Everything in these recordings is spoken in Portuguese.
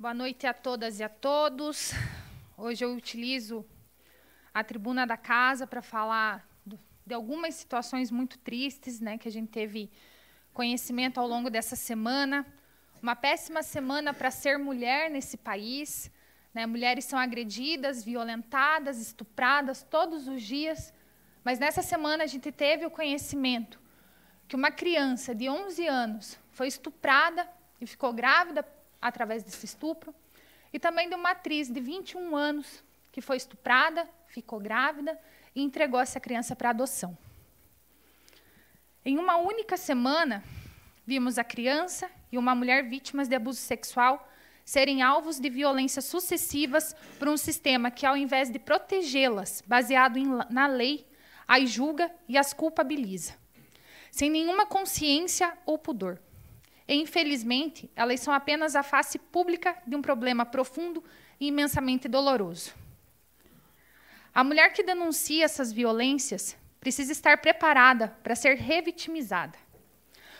Boa noite a todas e a todos. Hoje eu utilizo a tribuna da casa para falar de algumas situações muito tristes, né, que a gente teve conhecimento ao longo dessa semana. Uma péssima semana para ser mulher nesse país. Né? Mulheres são agredidas, violentadas, estupradas todos os dias. Mas nessa semana a gente teve o conhecimento que uma criança de 11 anos foi estuprada e ficou grávida através desse estupro, e também de uma atriz de 21 anos que foi estuprada, ficou grávida e entregou essa criança para adoção. Em uma única semana, vimos a criança e uma mulher vítimas de abuso sexual serem alvos de violências sucessivas por um sistema que, ao invés de protegê-las, baseado em, na lei, as julga e as culpabiliza, sem nenhuma consciência ou pudor. E, infelizmente, elas são apenas a face pública de um problema profundo e imensamente doloroso. A mulher que denuncia essas violências precisa estar preparada para ser revitimizada,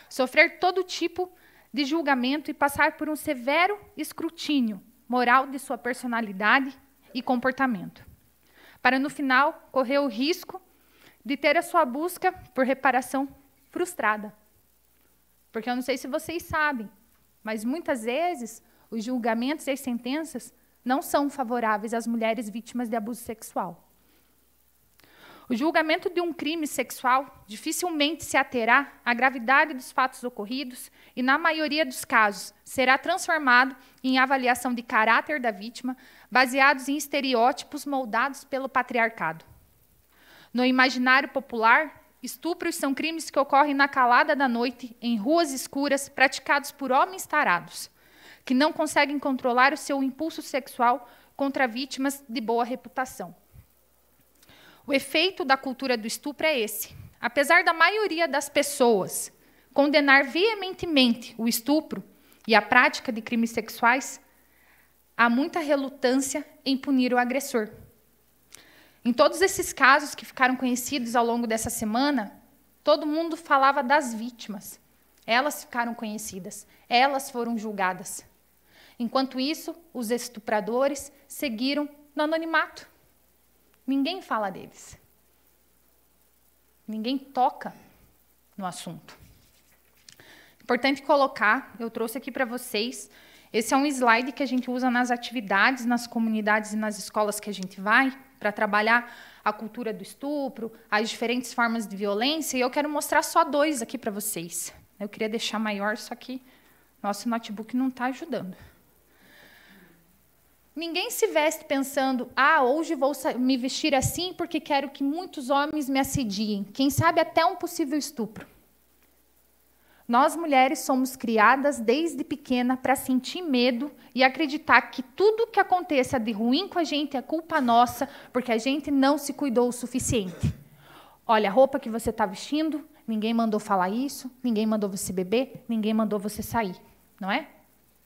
sofrer todo tipo de julgamento e passar por um severo escrutínio moral de sua personalidade e comportamento, para no final correr o risco de ter a sua busca por reparação frustrada. Porque eu não sei se vocês sabem, mas muitas vezes os julgamentos e as sentenças não são favoráveis às mulheres vítimas de abuso sexual. O julgamento de um crime sexual dificilmente se aterá à gravidade dos fatos ocorridos e, na maioria dos casos, será transformado em avaliação de caráter da vítima, baseados em estereótipos moldados pelo patriarcado. No imaginário popular, Estupros são crimes que ocorrem na calada da noite, em ruas escuras, praticados por homens tarados, que não conseguem controlar o seu impulso sexual contra vítimas de boa reputação. O efeito da cultura do estupro é esse. Apesar da maioria das pessoas condenar veementemente o estupro e a prática de crimes sexuais, há muita relutância em punir o agressor. Em todos esses casos que ficaram conhecidos ao longo dessa semana, todo mundo falava das vítimas. Elas ficaram conhecidas, elas foram julgadas. Enquanto isso, os estupradores seguiram no anonimato. Ninguém fala deles. Ninguém toca no assunto. Importante colocar, eu trouxe aqui para vocês, esse é um slide que a gente usa nas atividades, nas comunidades e nas escolas que a gente vai, para trabalhar a cultura do estupro, as diferentes formas de violência, e eu quero mostrar só dois aqui para vocês. Eu queria deixar maior, só que nosso notebook não está ajudando. Ninguém se veste pensando, ah, hoje vou me vestir assim porque quero que muitos homens me assediem. Quem sabe até um possível estupro. Nós mulheres somos criadas desde pequena para sentir medo e acreditar que tudo que aconteça de ruim com a gente é culpa nossa, porque a gente não se cuidou o suficiente. Olha a roupa que você está vestindo, ninguém mandou falar isso, ninguém mandou você beber, ninguém mandou você sair, não é?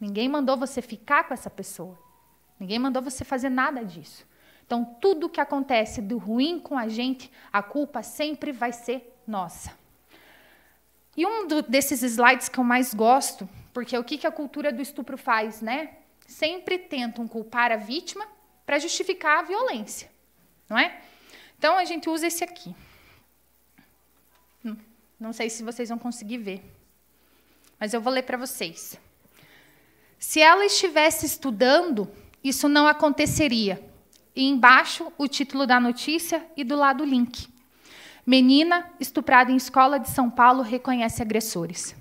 Ninguém mandou você ficar com essa pessoa. Ninguém mandou você fazer nada disso. Então, tudo que acontece de ruim com a gente, a culpa sempre vai ser nossa. E um do, desses slides que eu mais gosto, porque é o que, que a cultura do estupro faz, né? Sempre tentam culpar a vítima para justificar a violência, não é? Então a gente usa esse aqui. Hum, não sei se vocês vão conseguir ver, mas eu vou ler para vocês. Se ela estivesse estudando, isso não aconteceria. E embaixo o título da notícia e do lado o link. Menina estuprada em escola de São Paulo reconhece agressores.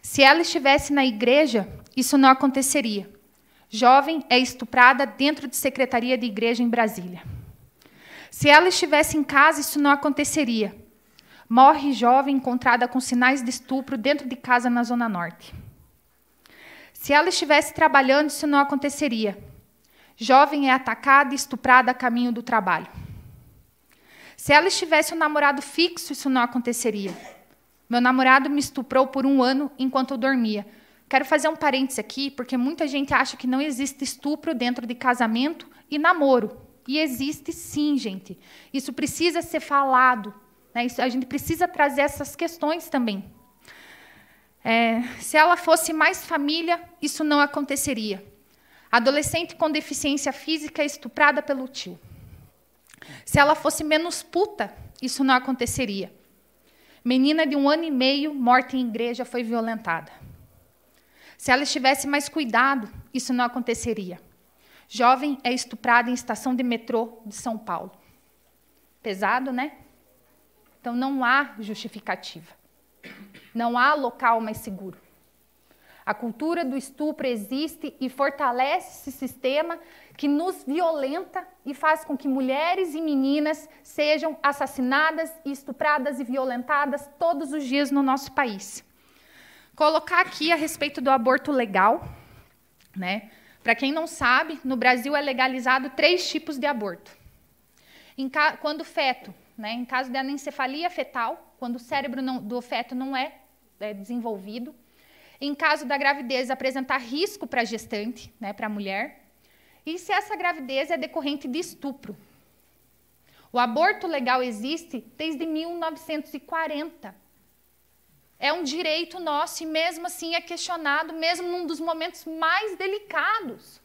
Se ela estivesse na igreja, isso não aconteceria. Jovem é estuprada dentro de secretaria de igreja em Brasília. Se ela estivesse em casa, isso não aconteceria. Morre jovem encontrada com sinais de estupro dentro de casa na Zona Norte. Se ela estivesse trabalhando, isso não aconteceria. Jovem é atacada e estuprada a caminho do trabalho. Se ela estivesse um namorado fixo, isso não aconteceria. Meu namorado me estuprou por um ano enquanto eu dormia. Quero fazer um parênteses aqui, porque muita gente acha que não existe estupro dentro de casamento e namoro. E existe sim, gente. Isso precisa ser falado. Né? Isso, a gente precisa trazer essas questões também. É, se ela fosse mais família, isso não aconteceria. Adolescente com deficiência física estuprada pelo tio. Se ela fosse menos puta, isso não aconteceria. Menina de um ano e meio, morta em igreja, foi violentada. Se ela estivesse mais cuidado, isso não aconteceria. Jovem é estuprada em estação de metrô de São Paulo. Pesado, né? Então não há justificativa. Não há local mais seguro. A cultura do estupro existe e fortalece esse sistema que nos violenta e faz com que mulheres e meninas sejam assassinadas, estupradas e violentadas todos os dias no nosso país. Colocar aqui a respeito do aborto legal, né? Para quem não sabe, no Brasil é legalizado três tipos de aborto. Ca... Quando o feto, né, em caso de anencefalia fetal, quando o cérebro não, do feto não é, é desenvolvido, em caso da gravidez apresentar risco para a gestante, né, para a mulher, e se essa gravidez é decorrente de estupro. O aborto legal existe desde 1940. É um direito nosso e mesmo assim é questionado, mesmo num dos momentos mais delicados.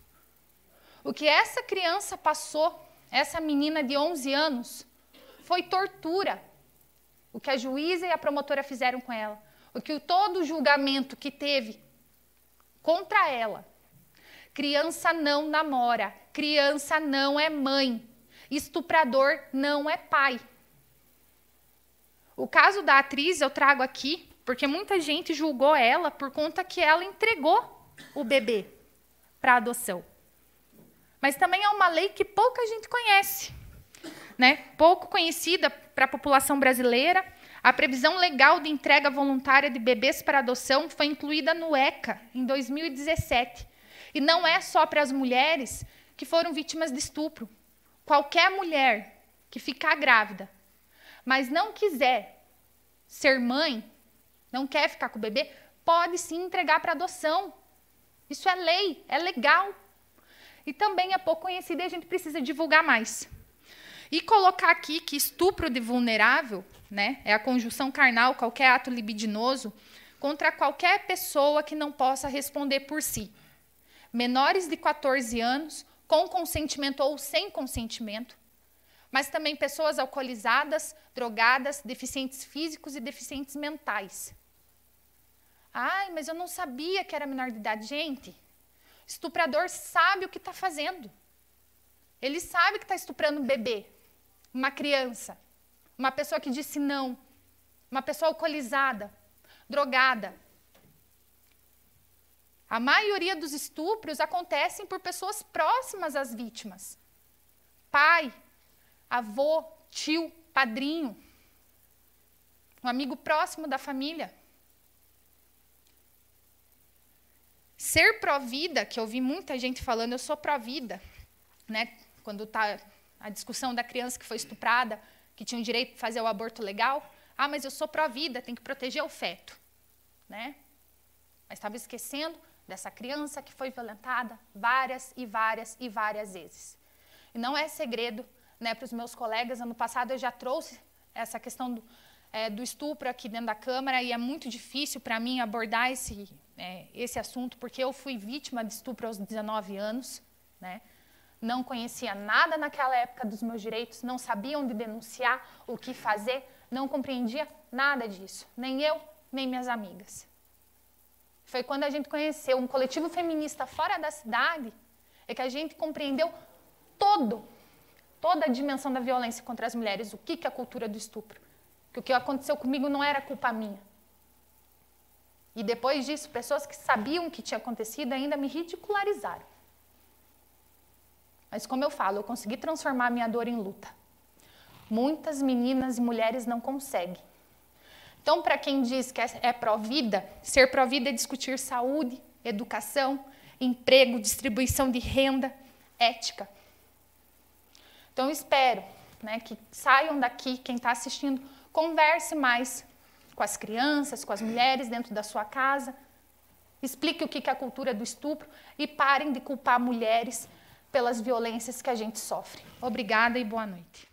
O que essa criança passou, essa menina de 11 anos, foi tortura. O que a juíza e a promotora fizeram com ela que todo julgamento que teve contra ela. Criança não namora, criança não é mãe, estuprador não é pai. O caso da atriz eu trago aqui porque muita gente julgou ela por conta que ela entregou o bebê para adoção. Mas também é uma lei que pouca gente conhece, né? Pouco conhecida para a população brasileira. A previsão legal de entrega voluntária de bebês para adoção foi incluída no ECA em 2017. E não é só para as mulheres que foram vítimas de estupro. Qualquer mulher que ficar grávida, mas não quiser ser mãe, não quer ficar com o bebê, pode se entregar para adoção. Isso é lei, é legal. E também é pouco conhecida e a gente precisa divulgar mais. E colocar aqui que estupro de vulnerável né? É a conjunção carnal, qualquer ato libidinoso, contra qualquer pessoa que não possa responder por si. Menores de 14 anos, com consentimento ou sem consentimento, mas também pessoas alcoolizadas, drogadas, deficientes físicos e deficientes mentais. Ai, mas eu não sabia que era menor de idade. Gente, estuprador sabe o que está fazendo. Ele sabe que está estuprando um bebê, uma criança uma pessoa que disse não, uma pessoa alcoolizada, drogada. A maioria dos estupros acontecem por pessoas próximas às vítimas. Pai, avô, tio, padrinho, um amigo próximo da família. Ser pró-vida, que eu vi muita gente falando, eu sou pró-vida, né? Quando tá a discussão da criança que foi estuprada, que tinham direito de fazer o aborto legal. Ah, mas eu sou pró-vida, tem que proteger o feto. Né? Mas estava esquecendo dessa criança que foi violentada várias e várias e várias vezes. E não é segredo né, para os meus colegas, ano passado eu já trouxe essa questão do, é, do estupro aqui dentro da Câmara e é muito difícil para mim abordar esse, é, esse assunto, porque eu fui vítima de estupro aos 19 anos. Né? não conhecia nada naquela época dos meus direitos, não sabia onde denunciar, o que fazer, não compreendia nada disso, nem eu, nem minhas amigas. Foi quando a gente conheceu um coletivo feminista fora da cidade é que a gente compreendeu todo, toda a dimensão da violência contra as mulheres, o que que é a cultura do estupro, que o que aconteceu comigo não era culpa minha. E depois disso, pessoas que sabiam o que tinha acontecido ainda me ridicularizaram. Mas como eu falo, eu consegui transformar minha dor em luta. Muitas meninas e mulheres não conseguem. Então, para quem diz que é, é pró-vida, ser pró-vida é discutir saúde, educação, emprego, distribuição de renda, ética. Então, espero né, que saiam daqui, quem está assistindo, converse mais com as crianças, com as mulheres dentro da sua casa, explique o que é a cultura do estupro e parem de culpar mulheres pelas violências que a gente sofre. Obrigada e boa noite.